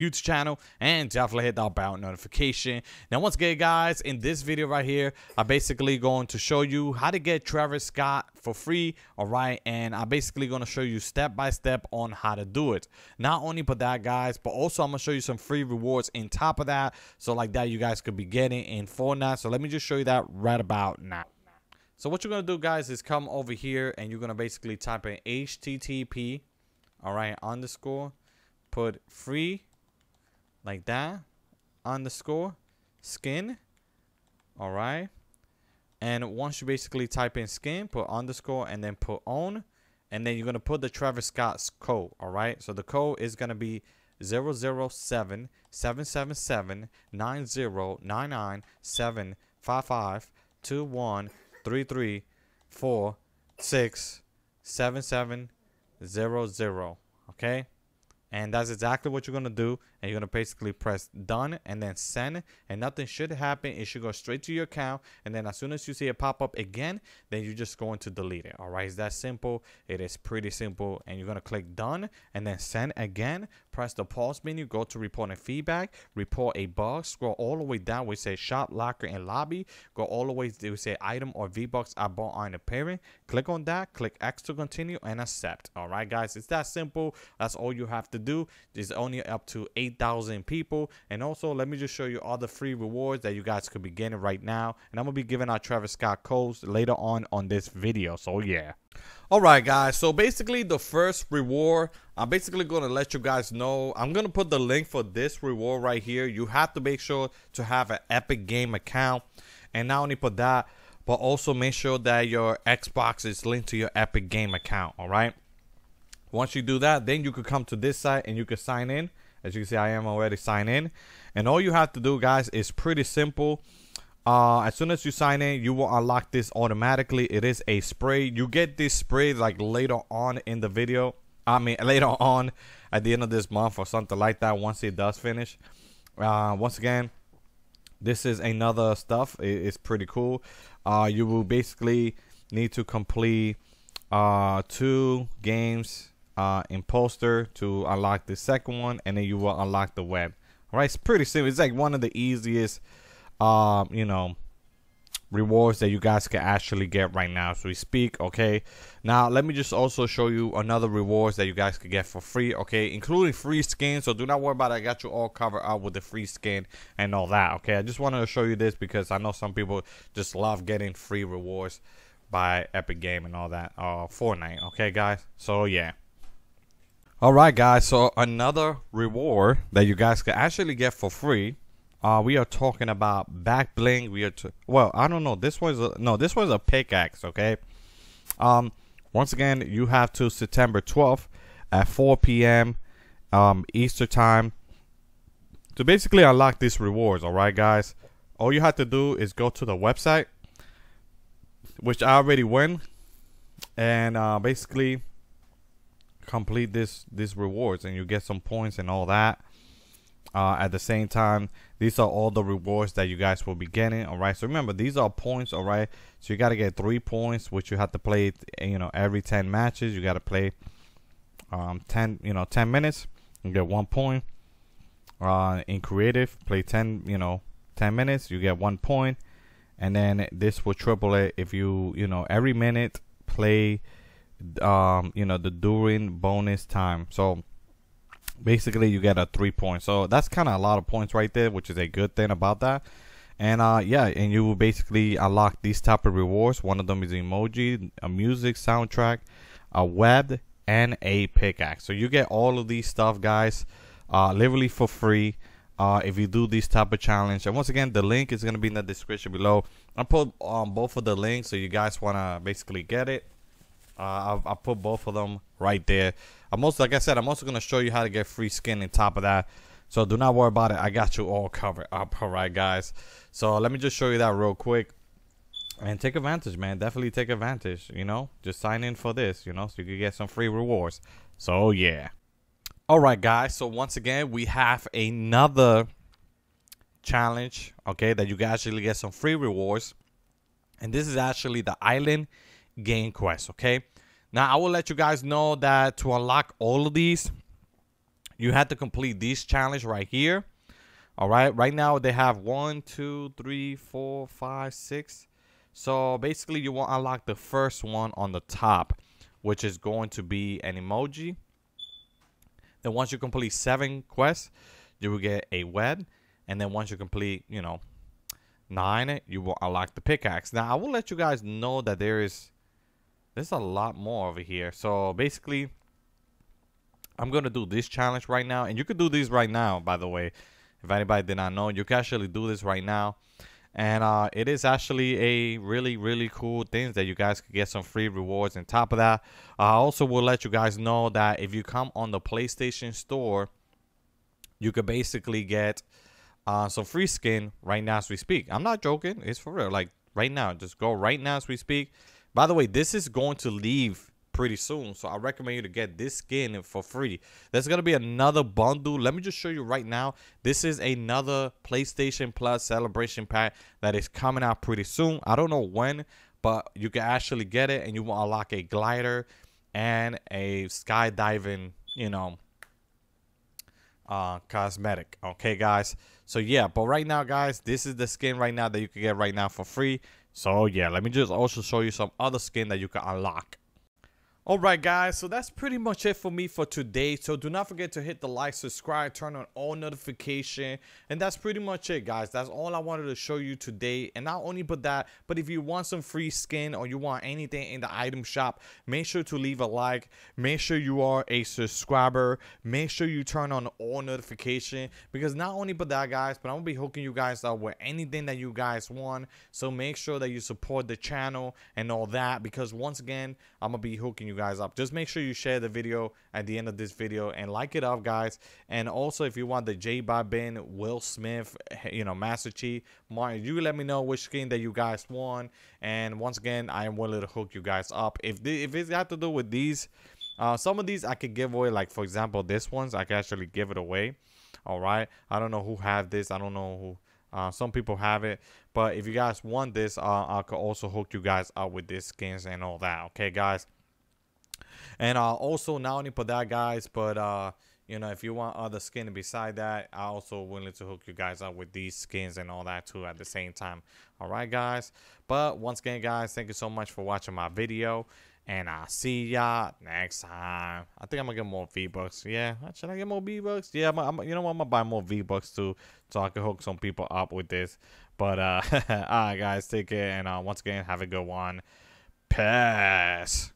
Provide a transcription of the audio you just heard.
YouTube channel and definitely hit that bell notification. Now, once again, guys, in this video right here, I'm basically going to show you how to get Travis Scott for free, all right? And I'm basically going to show you step by step on how to do it. Not only but that, guys, but also I'm going to show you some free rewards in top of that. So like that, you guys could be getting in Fortnite. So let me just show you that right about now. So what you're going to do, guys, is come over here and you're going to basically type in HTTP, all right, underscore, put free like that underscore skin all right and once you basically type in skin put underscore and then put on, and then you're going to put the Travis Scott's code all right so the code is going to be 007 777 755 21 33 4 6 7 7 0 0 okay and that's exactly what you're going to do and you're gonna basically press done and then send and nothing should happen it should go straight to your account and then as soon as you see it pop up again then you're just going to delete it all right it's that simple it is pretty simple and you're gonna click done and then send again press the pause menu go to report and feedback report a bug scroll all the way down we say shop locker and lobby go all the way to say item or v-bucks i bought on appearing click on that click x to continue and accept all right guys it's that simple that's all you have to do it's only up to eight 8,000 people. And also, let me just show you all the free rewards that you guys could be getting right now. And I'm going to be giving out Travis Scott codes later on on this video. So, yeah. All right, guys. So, basically, the first reward, I'm basically going to let you guys know. I'm going to put the link for this reward right here. You have to make sure to have an Epic Game account. And not only for that, but also make sure that your Xbox is linked to your Epic Game account, all right? Once you do that, then you could come to this site and you could sign in as you can see, I am already signed in. And all you have to do, guys, is pretty simple. Uh, as soon as you sign in, you will unlock this automatically. It is a spray. You get this spray like later on in the video. I mean, later on at the end of this month or something like that once it does finish. Uh, once again, this is another stuff. it's pretty cool. Uh, you will basically need to complete uh, two games uh, imposter to unlock the second one and then you will unlock the web all right it's pretty simple it's like one of the easiest um you know rewards that you guys can actually get right now so we speak okay now let me just also show you another rewards that you guys could get for free okay including free skin so do not worry about it. i got you all covered up with the free skin and all that okay i just wanted to show you this because i know some people just love getting free rewards by epic game and all that uh fortnite okay guys so yeah all right, guys. So another reward that you guys can actually get for free. Uh, we are talking about back bling. We are well, I don't know. This was a, no, this was a pickaxe. Okay. Um, once again, you have to September 12th at 4 p.m. Um, Easter time to basically unlock these rewards. All right, guys. All you have to do is go to the website, which I already went, and uh, basically complete this these rewards and you get some points and all that uh, at the same time these are all the rewards that you guys will be getting all right so remember these are points all right so you got to get three points which you have to play you know every 10 matches you got to play um 10 you know 10 minutes you get one point uh in creative play 10 you know 10 minutes you get one point and then this will triple it if you you know every minute play um, you know the during bonus time. So basically you get a three point. So that's kind of a lot of points right there, which is a good thing about that. And uh, yeah, and you will basically unlock these type of rewards. One of them is emoji, a music soundtrack, a web, and a pickaxe. So you get all of these stuff, guys, uh, literally for free. Uh, if you do this type of challenge. And once again, the link is going to be in the description below. I put um, both of the links so you guys want to basically get it. Uh, I, I put both of them right there. I'm also, like I said, I'm also going to show you how to get free skin on top of that. So do not worry about it. I got you all covered up. All right, guys. So let me just show you that real quick. And take advantage, man. Definitely take advantage, you know. Just sign in for this, you know, so you can get some free rewards. So, yeah. All right, guys. So, once again, we have another challenge, okay, that you can actually get some free rewards. And this is actually the island game quest, okay? Now, I will let you guys know that to unlock all of these, you had to complete this challenge right here. All right, right now they have one, two, three, four, five, six. So basically, you will unlock the first one on the top, which is going to be an emoji. Then once you complete seven quests, you will get a wed. And then once you complete, you know, nine, you will unlock the pickaxe. Now, I will let you guys know that there is there's a lot more over here. So basically, I'm going to do this challenge right now. And you could do this right now, by the way. If anybody did not know, you can actually do this right now. And uh, it is actually a really, really cool thing that you guys could get some free rewards. On top of that, I also will let you guys know that if you come on the PlayStation Store, you could basically get uh, some free skin right now as we speak. I'm not joking. It's for real. Like right now, just go right now as we speak by the way, this is going to leave pretty soon. So I recommend you to get this skin for free. There's going to be another bundle. Let me just show you right now. This is another PlayStation Plus celebration pack that is coming out pretty soon. I don't know when, but you can actually get it and you will unlock a glider and a skydiving, you know, uh, cosmetic. Okay, guys. So yeah, but right now, guys, this is the skin right now that you can get right now for free. So yeah, let me just also show you some other skin that you can unlock. Alright guys, so that's pretty much it for me for today. So do not forget to hit the like, subscribe, turn on all notification. And that's pretty much it guys. That's all I wanted to show you today. And not only but that, but if you want some free skin or you want anything in the item shop, make sure to leave a like. Make sure you are a subscriber. Make sure you turn on all notification. Because not only but that guys, but I'm going to be hooking you guys up with anything that you guys want. So make sure that you support the channel and all that. Because once again, I'm going to be hooking you guys up. Just make sure you share the video at the end of this video and like it up, guys. And also, if you want the J Bobbin, Will Smith, you know, Master Chief, Martin, you let me know which skin that you guys want. And once again, I am willing to hook you guys up. If, the, if it's got to do with these, uh, some of these I could give away. Like, for example, this ones, I could actually give it away. All right. I don't know who have this. I don't know who. Uh, some people have it, but if you guys want this, uh, I could also hook you guys up with these skins and all that. Okay, guys. And uh, also, not only for that, guys, but uh, you know, if you want other skin beside that, I also willing to hook you guys up with these skins and all that too at the same time. All right, guys. But once again, guys, thank you so much for watching my video. And I'll see y'all next time. I think I'm gonna get more V-Bucks. Yeah, should I get more V-Bucks? Yeah, I'm, I'm, you know what? I'm gonna buy more V-Bucks too, so I can hook some people up with this. But, uh, alright, guys, take care. And uh, once again, have a good one. Pass.